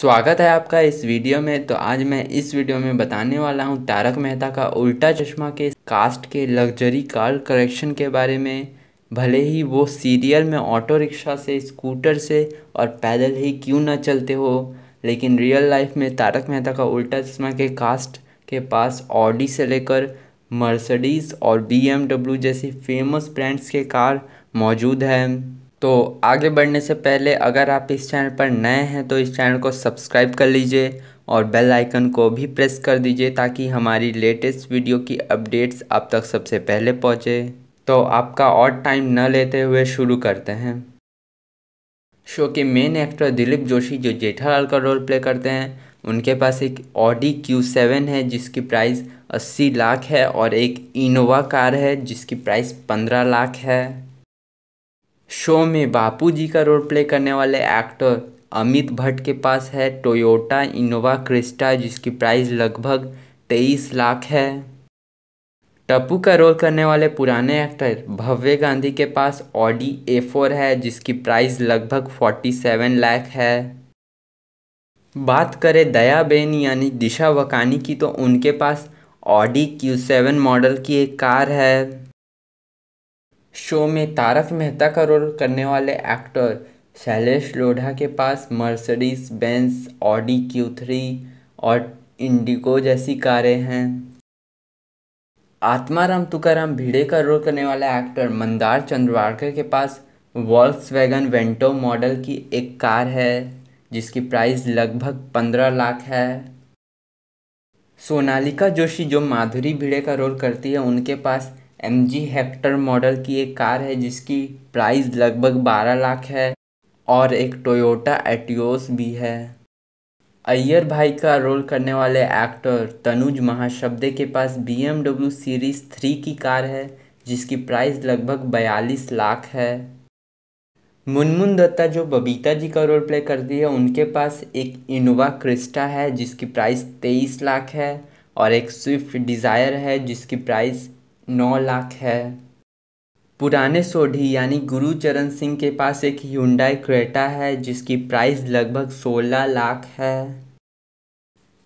स्वागत है आपका इस वीडियो में तो आज मैं इस वीडियो में बताने वाला हूं तारक मेहता का उल्टा चश्मा के कास्ट के लग्जरी कार करेक्शन के बारे में भले ही वो सीरियल में ऑटो रिक्शा से स्कूटर से और पैदल ही क्यों ना चलते हो लेकिन रियल लाइफ में तारक मेहता का उल्टा चश्मा के कास्ट के पास ऑडी से लेकर मर्सडीज़ और बी जैसी फेमस ब्रांड्स के कार मौजूद हैं तो आगे बढ़ने से पहले अगर आप इस चैनल पर नए हैं तो इस चैनल को सब्सक्राइब कर लीजिए और बेल आइकन को भी प्रेस कर दीजिए ताकि हमारी लेटेस्ट वीडियो की अपडेट्स आप तक सबसे पहले पहुँचे तो आपका और टाइम न लेते हुए शुरू करते हैं शो के मेन एक्टर दिलीप जोशी जो जेठालाल का रोल प्ले करते हैं उनके पास एक ऑडी क्यू सेवन है जिसकी प्राइस अस्सी लाख है और एक इनोवा कार है जिसकी प्राइस पंद्रह लाख है शो में बापूजी का रोल प्ले करने वाले एक्टर अमित भट्ट के पास है टोयोटा इनोवा क्रिस्टा जिसकी प्राइस लगभग तेईस लाख है टप्पू का रोल करने वाले पुराने एक्टर भव्य गांधी के पास ऑडी ए फोर है जिसकी प्राइस लगभग फोर्टी सेवन लाख है बात करें दया बेन यानी दिशा वकानी की तो उनके पास ऑडी क्यू सेवन मॉडल की एक कार है शो में तारक मेहता का रोल करने वाले एक्टर शैलेश लोढ़ा के पास Mercedes Benz Audi Q three और इंडिगो जैसी कारें हैं आत्माराम तुकाराम भिड़े का रोल करने वाला एक्टर मंदार चंद्रवाड़कर के पास वॉल्स वैगन वेंटो मॉडल की एक कार है जिसकी प्राइस लगभग पंद्रह लाख है सोनालिका जोशी जो माधुरी भिड़े का रोल करती है उनके पास एम जी हेक्टर मॉडल की एक कार है जिसकी प्राइस लगभग बारह लाख है और एक टोयोटा एटियोस भी है अय्यर भाई का रोल करने वाले एक्टर तनुज महाशब्दे के पास बी सीरीज़ थ्री की कार है जिसकी प्राइस लगभग बयालीस लाख है मुनमुन दत्ता जो बबीता जी का रोल प्ले करती है उनके पास एक इनोवा क्रिस्टा है जिसकी प्राइस तेईस लाख है और एक स्विफ्ट डिज़ायर है जिसकी प्राइस नौ लाख है पुराने सोढ़ी यानी गुरु चरण सिंह के पास एक ह्यूंडाई क्रेटा है जिसकी प्राइस लगभग सोलह लाख है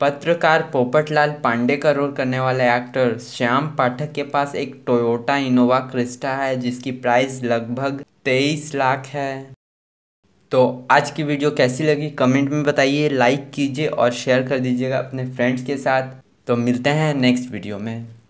पत्रकार पोपटलाल पांडे का रोल करने वाले एक्टर श्याम पाठक के पास एक टोयोटा इनोवा क्रिस्टा है जिसकी प्राइस लगभग तेईस लाख है तो आज की वीडियो कैसी लगी कमेंट में बताइए लाइक कीजिए और शेयर कर दीजिएगा अपने फ्रेंड्स के साथ तो मिलते हैं नेक्स्ट वीडियो में